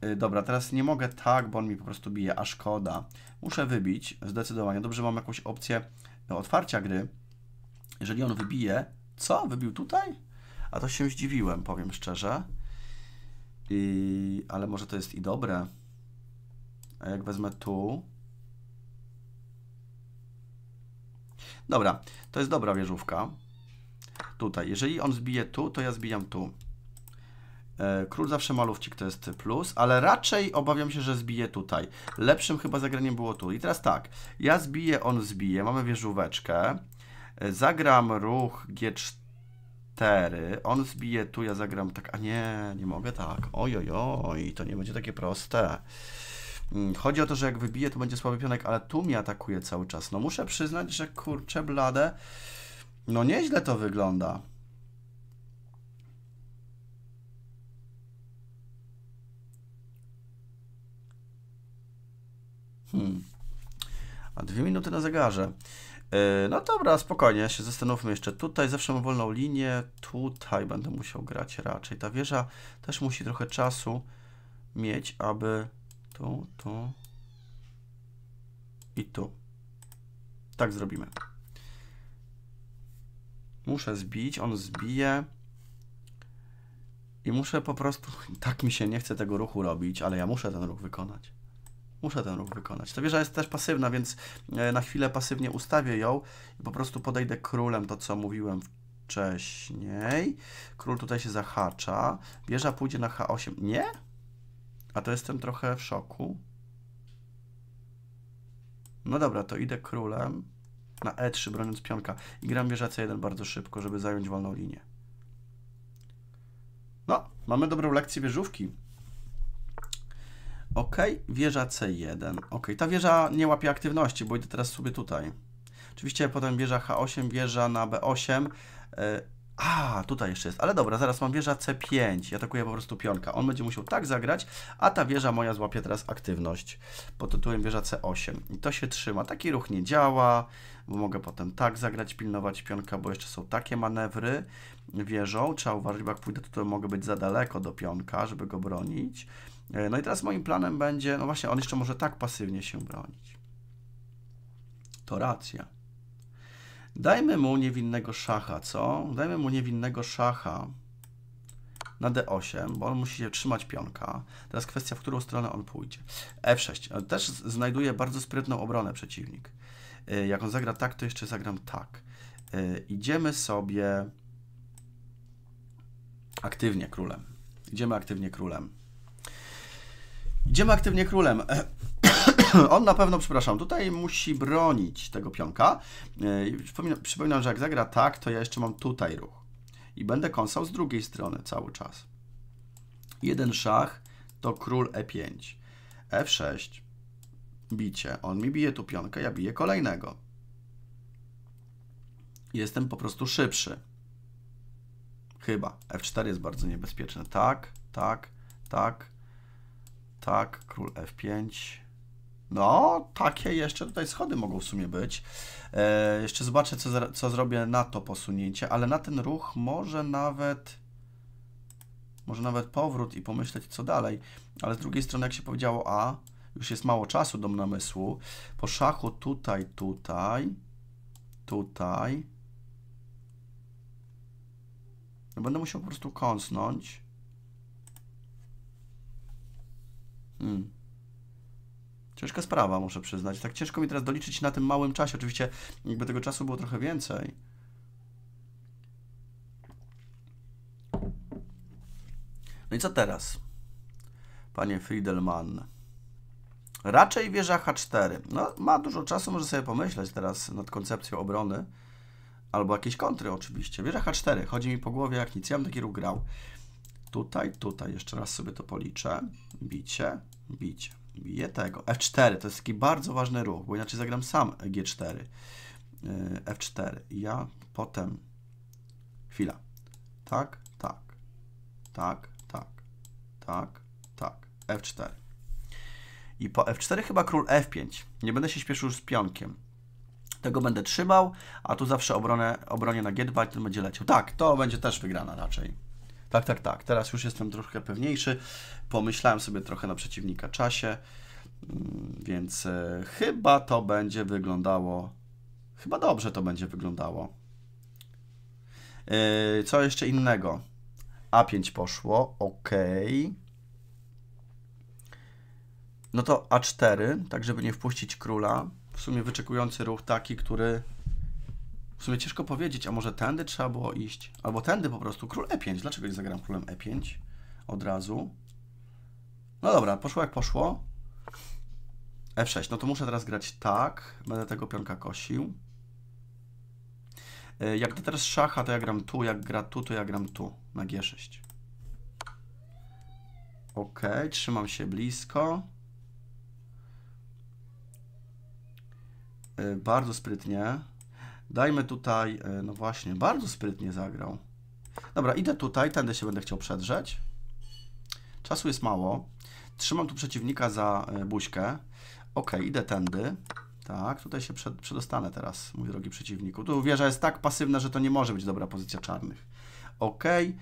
Speaker 1: E, dobra, teraz nie mogę tak, bo on mi po prostu bije, a szkoda. Muszę wybić, zdecydowanie. Dobrze, mam jakąś opcję no, otwarcia gry. Jeżeli on wybije... Co? Wybił tutaj? A to się zdziwiłem, powiem szczerze. I... Ale może to jest i dobre. A jak wezmę tu... Dobra, to jest dobra wieżówka. Tutaj. Jeżeli on zbije tu, to ja zbijam tu. E, król zawsze malówcik to jest plus, ale raczej obawiam się, że zbije tutaj. Lepszym chyba zagraniem było tu. I teraz tak, ja zbiję, on zbije, mamy wieżóweczkę. E, zagram ruch G4, on zbije tu, ja zagram tak, a nie, nie mogę tak. Oj, oj, oj, to nie będzie takie proste. Mm, chodzi o to, że jak wybije, to będzie słaby pionek, ale tu mi atakuje cały czas. No muszę przyznać, że kurczę blade, no nieźle to wygląda. Hmm. A dwie minuty na zegarze. Yy, no dobra, spokojnie, się zastanówmy jeszcze. Tutaj zawsze mam wolną linię, tutaj będę musiał grać raczej. Ta wieża też musi trochę czasu mieć, aby to, to i to. Tak zrobimy. Muszę zbić, on zbije. I muszę po prostu, <laughs> tak mi się nie chce tego ruchu robić, ale ja muszę ten ruch wykonać. Muszę ten ruch wykonać. Ta wieża jest też pasywna, więc e, na chwilę pasywnie ustawię ją i po prostu podejdę królem, to co mówiłem wcześniej. Król tutaj się zahacza. Wieża pójdzie na H8. Nie? A to jestem trochę w szoku. No dobra, to idę królem na e3, broniąc pionka. I gram wieża c1 bardzo szybko, żeby zająć wolną linię. No, mamy dobrą lekcję wieżówki. Ok, wieża C1. Ok, ta wieża nie łapie aktywności, bo idę teraz sobie tutaj. Oczywiście potem wieża H8, wieża na B8. A, tutaj jeszcze jest. Ale dobra, zaraz mam wieża C5. Ja atakuję po prostu pionka. On będzie musiał tak zagrać, a ta wieża moja złapie teraz aktywność pod tytułem wieża C8. I to się trzyma. Taki ruch nie działa, bo mogę potem tak zagrać, pilnować pionka, bo jeszcze są takie manewry wieżą. Trzeba uważać, bo jak pójdę, to mogę być za daleko do pionka, żeby go bronić. E, no i teraz moim planem będzie, no właśnie, on jeszcze może tak pasywnie się bronić. To racja. Dajmy mu niewinnego szacha, co? Dajmy mu niewinnego szacha na d8, bo on musi się trzymać pionka. Teraz kwestia, w którą stronę on pójdzie. f6. Też znajduje bardzo sprytną obronę przeciwnik. Y, jak on zagra tak, to jeszcze zagram tak. Y, idziemy sobie aktywnie królem. Idziemy aktywnie królem. Idziemy aktywnie królem. E, <laughs> on na pewno, przepraszam, tutaj musi bronić tego pionka. E, przypominam, przypominam, że jak zagra tak, to ja jeszcze mam tutaj ruch. I będę kąsał z drugiej strony cały czas. Jeden szach to król e5. f6, bicie. On mi bije tu pionkę, ja biję kolejnego. Jestem po prostu szybszy. Chyba. f4 jest bardzo niebezpieczne. Tak, tak, tak, tak. Król f5. No, takie jeszcze tutaj schody mogą w sumie być. E, jeszcze zobaczę, co, co zrobię na to posunięcie, ale na ten ruch może nawet... Może nawet powrót i pomyśleć, co dalej. Ale z drugiej strony, jak się powiedziało A, już jest mało czasu do namysłu. Po szachu tutaj, tutaj, tutaj. No będę musiał po prostu kąsnąć. Hmm. Ciężka sprawa, muszę przyznać. Tak ciężko mi teraz doliczyć na tym małym czasie. Oczywiście, jakby tego czasu było trochę więcej. No i co teraz? Panie Friedelman. Raczej wieża H4. No, ma dużo czasu, może sobie pomyśleć teraz nad koncepcją obrony. Albo jakieś kontry oczywiście. Wieża H4. Chodzi mi po głowie jak nic. Ja bym taki ruch grał. Tutaj, tutaj. Jeszcze raz sobie to policzę. Bicie, bicie bije tego. F4 to jest taki bardzo ważny ruch, bo inaczej zagram sam G4. E, F4. Ja potem... Chwila. Tak, tak, tak, tak, tak, tak. F4. I po F4 chyba król F5. Nie będę się śpieszył z pionkiem. Tego będę trzymał, a tu zawsze obronę, obronie na G2 i ten będzie leciał. Tak, to będzie też wygrana raczej. Tak, tak, tak. Teraz już jestem troszkę pewniejszy. Pomyślałem sobie trochę na przeciwnika czasie, mm, więc e, chyba to będzie wyglądało. Chyba dobrze to będzie wyglądało. E, co jeszcze innego? A5 poszło, ok. No to A4, tak żeby nie wpuścić króla. W sumie wyczekujący ruch taki, który w sumie ciężko powiedzieć, a może tędy trzeba było iść? Albo tędy po prostu. Król E5. Dlaczego nie zagram królem E5 od razu? No dobra, poszło jak poszło. F6. No to muszę teraz grać tak. Będę tego pionka kosił. E, jak gra teraz szacha, to ja gram tu. Jak gra tu, to ja gram tu. Na G6. Ok, trzymam się blisko. E, bardzo sprytnie. Dajmy tutaj, e, no właśnie, bardzo sprytnie zagrał. Dobra, idę tutaj, tędy się będę chciał przedrzeć. Czasu jest mało. Trzymam tu przeciwnika za e, buźkę. Ok, idę tędy. Tak, tutaj się przed, przedostanę teraz, mój drogi przeciwniku. Tu wieża jest tak pasywna, że to nie może być dobra pozycja czarnych. Ok, e,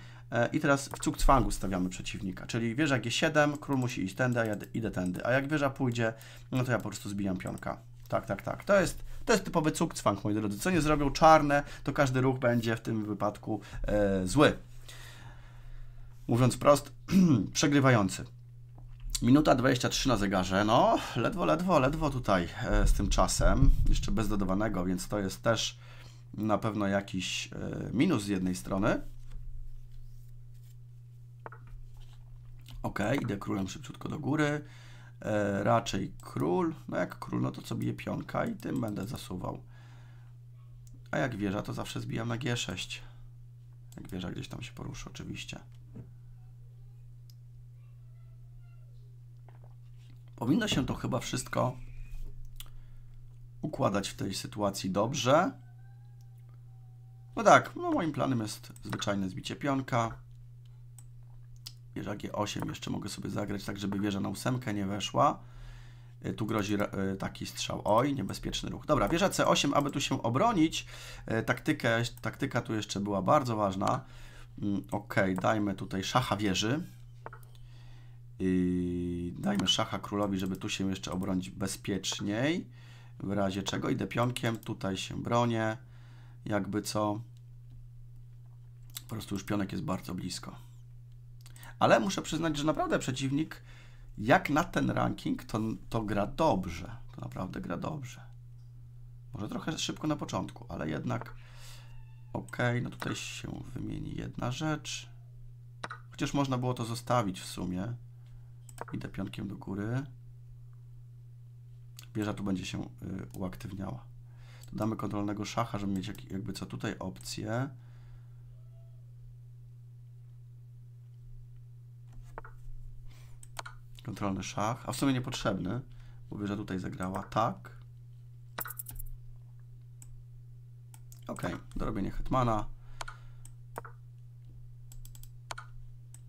Speaker 1: i teraz w cukcwangu stawiamy przeciwnika, czyli wieża G7, król musi iść tędy, a ja idę tędy. A jak wieża pójdzie, no to ja po prostu zbijam pionka. Tak, tak, tak. To jest to jest typowy cukcwank, moi drodzy. Co nie zrobią czarne, to każdy ruch będzie w tym wypadku e, zły. Mówiąc prost, <clears throat> przegrywający. Minuta 23 na zegarze, no ledwo, ledwo, ledwo tutaj e, z tym czasem, jeszcze bez dodawanego, więc to jest też na pewno jakiś e, minus z jednej strony. Ok, idę królem szybciutko do góry. E, raczej król. No jak król, no to co bije pionka i tym będę zasuwał. A jak wieża, to zawsze zbijam na G6. Jak wieża gdzieś tam się poruszy, oczywiście. Powinno się to chyba wszystko układać w tej sytuacji dobrze. No tak, no moim planem jest zwyczajne zbicie pionka. Wieża G8 jeszcze mogę sobie zagrać tak, żeby wieża na ósemkę nie weszła. E, tu grozi e, taki strzał. Oj, niebezpieczny ruch. Dobra, wieża C8, aby tu się obronić. E, taktykę, taktyka tu jeszcze była bardzo ważna. Mm, ok, dajmy tutaj szacha wieży. I dajmy szacha królowi, żeby tu się jeszcze obronić bezpieczniej. W razie czego idę pionkiem, tutaj się bronię. Jakby co. Po prostu już pionek jest bardzo blisko ale muszę przyznać, że naprawdę przeciwnik jak na ten ranking, to, to gra dobrze. To naprawdę gra dobrze. Może trochę szybko na początku, ale jednak ok, no tutaj się wymieni jedna rzecz. Chociaż można było to zostawić w sumie. Idę pionkiem do góry. Wieża tu będzie się y, uaktywniała. Dodamy kontrolnego szacha, żeby mieć jak, jakby co tutaj opcję. Kontrolny szach, a w sumie niepotrzebny, bo wieża tutaj zagrała, tak. Ok, dorobienie hetmana.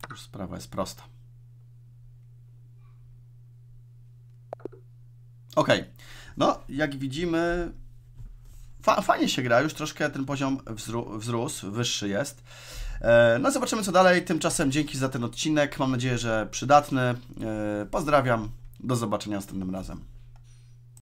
Speaker 1: Już sprawa jest prosta. Ok, no jak widzimy, fa fajnie się gra, już troszkę ten poziom wzrósł, wyższy jest. E, no zobaczymy co dalej. Tymczasem dzięki za ten odcinek. Mam nadzieję, że przydatny. E, pozdrawiam. Do zobaczenia następnym razem.